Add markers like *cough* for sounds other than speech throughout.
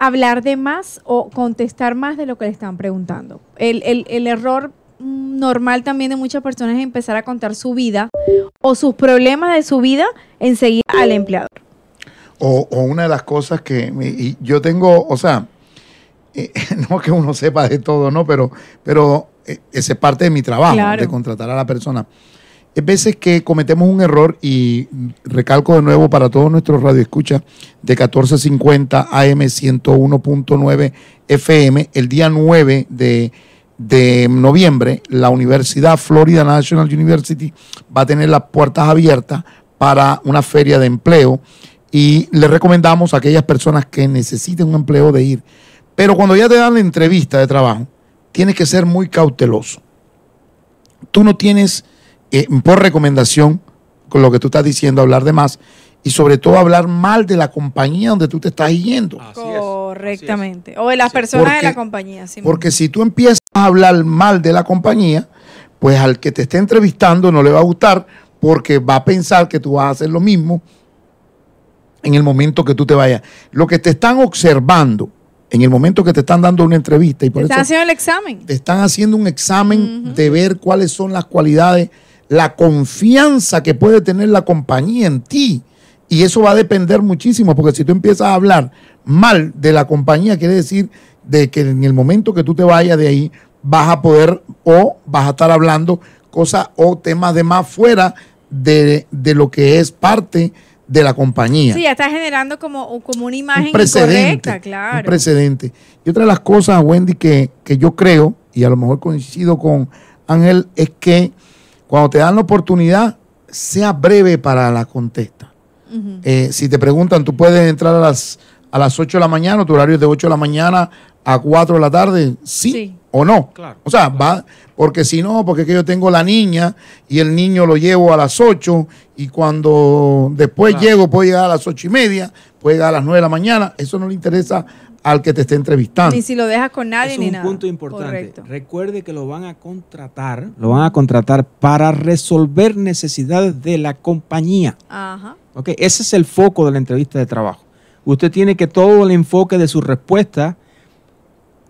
hablar de más o contestar más de lo que le están preguntando. El, error mm, normal también de muchas personas es empezar a contar su vida o sus problemas de su vida enseguida al empleador. O, una de las cosas que yo tengo, o sea, eh, *laughs* no que uno sepa de todo, ¿no? Pero, pero eh, esa es parte de mi trabajo, de contratar a la persona es veces que cometemos un error y recalco de nuevo para todos nuestros radioescuchas de 1450 AM 101.9 FM, el día 9 de, de noviembre, la Universidad Florida National University va a tener las puertas abiertas para una feria de empleo y le recomendamos a aquellas personas que necesiten un empleo de ir. Pero cuando ya te dan la entrevista de trabajo, tienes que ser muy cauteloso. Tú no tienes eh, por recomendación, con lo que tú estás diciendo, hablar de más y sobre todo hablar mal de la compañía donde tú te estás yendo. Correctamente. O de las personas de la compañía. Porque si tú empiezas a hablar mal de la compañía, pues al que te esté entrevistando no le va a gustar porque va a pensar que tú vas a hacer lo mismo en el momento que tú te vayas. Lo que te están observando en el momento que te están dando una entrevista y por te están haciendo el examen. Te están haciendo un examen de ver cuáles son las cualidades la confianza que puede tener la compañía en ti. Y eso va a depender muchísimo, porque si tú empiezas a hablar mal de la compañía, quiere decir de que en el momento que tú te vayas de ahí, vas a poder o vas a estar hablando cosas o temas de más fuera de, lo que es parte de la compañía. Sí, ya está generando como, una imagen un precedente, incorrecta, claro. Un precedente. Y otra de las cosas, Wendy, que, que yo creo, y a lo mejor coincido con Ángel, es que cuando te dan la oportunidad, sea breve para la contesta. Eh, si te preguntan, tú puedes entrar a las, a las 8 de la mañana, tu horario es de 8 de la mañana a 4 de la tarde. sí o no. o sea, va, porque si no, porque es que yo tengo la niña y el niño lo llevo a las 8 y cuando después llego puede llegar a las ocho y media, puede llegar a las 9 de la mañana, eso no le interesa al que te esté entrevistando. Ni si lo dejas con nadie ni es un punto importante. Recuerde que lo van a contratar, lo van a contratar para resolver necesidades de la compañía. Ajá. Okay, ese es el foco de la entrevista de trabajo. Usted tiene que todo el enfoque de su respuesta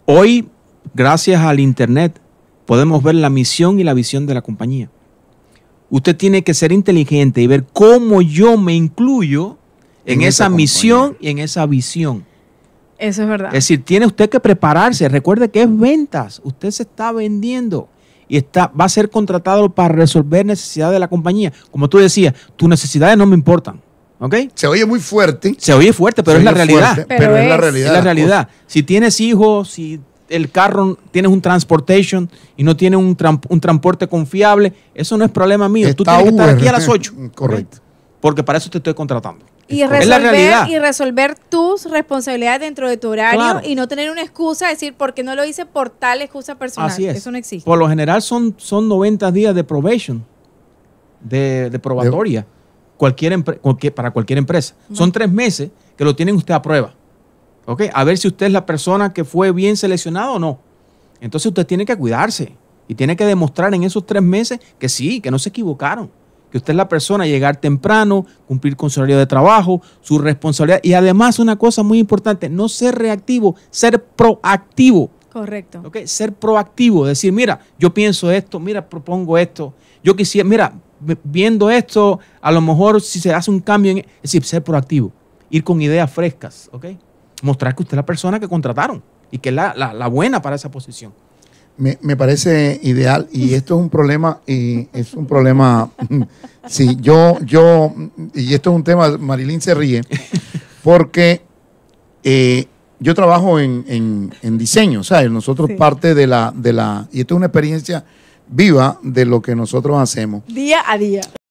hoy gracias al Internet, podemos ver la misión y la visión de la compañía. Usted tiene que ser inteligente y ver cómo yo me incluyo en, esa, misión y en esa visión. Eso es verdad. Es decir, tiene usted que prepararse. Recuerde que es ventas. Usted se está vendiendo y está, va a ser contratado para resolver necesidades de la compañía. Como tú decías, tus necesidades no me importan. ¿Ok? Se oye muy fuerte. Se oye fuerte, pero, es, la es la realidad. pero, es la realidad. Es la realidad. Si tienes hijos, si el carro, tienes un transportation y no tiene un, un transporte confiable, eso no es problema mío. Tú tienes que estar aquí a las 8. *laughs* Correcto. Porque para eso te estoy contratando. Y resolver, y resolver tus responsabilidades dentro de tu horario y no tener una excusa, decir, ¿por qué no lo hice por tal excusa personal. Así es. Eso no existe. Por lo general son, son 90 días de probation, de, probatoria, Cualquier, para cualquier empresa. Son tres meses que lo tienen usted a prueba. A ver si usted es la persona que fue bien seleccionada o no. Entonces usted tiene que cuidarse y tiene que demostrar en esos tres meses que sí, que no se equivocaron, que usted es la persona, llegar temprano, cumplir con su horario de trabajo, su responsabilidad y además una cosa muy importante, no ser reactivo, ser proactivo. Correcto. Ser proactivo, decir, mira, yo pienso esto, mira, propongo esto, yo quisiera, mira, viendo esto, a lo mejor si se hace un cambio, en, es decir, ser proactivo, ir con ideas frescas, ¿ok? mostrar que usted es la persona que contrataron y que es la, la, buena para esa posición. Me, parece ideal y *laughs* esto es un problema y es un problema *laughs* sí yo yo y esto es un tema Marilyn se ríe porque eh, yo trabajo en, en, o diseño nosotros parte de la de la y esto es una experiencia viva de lo que nosotros hacemos día a día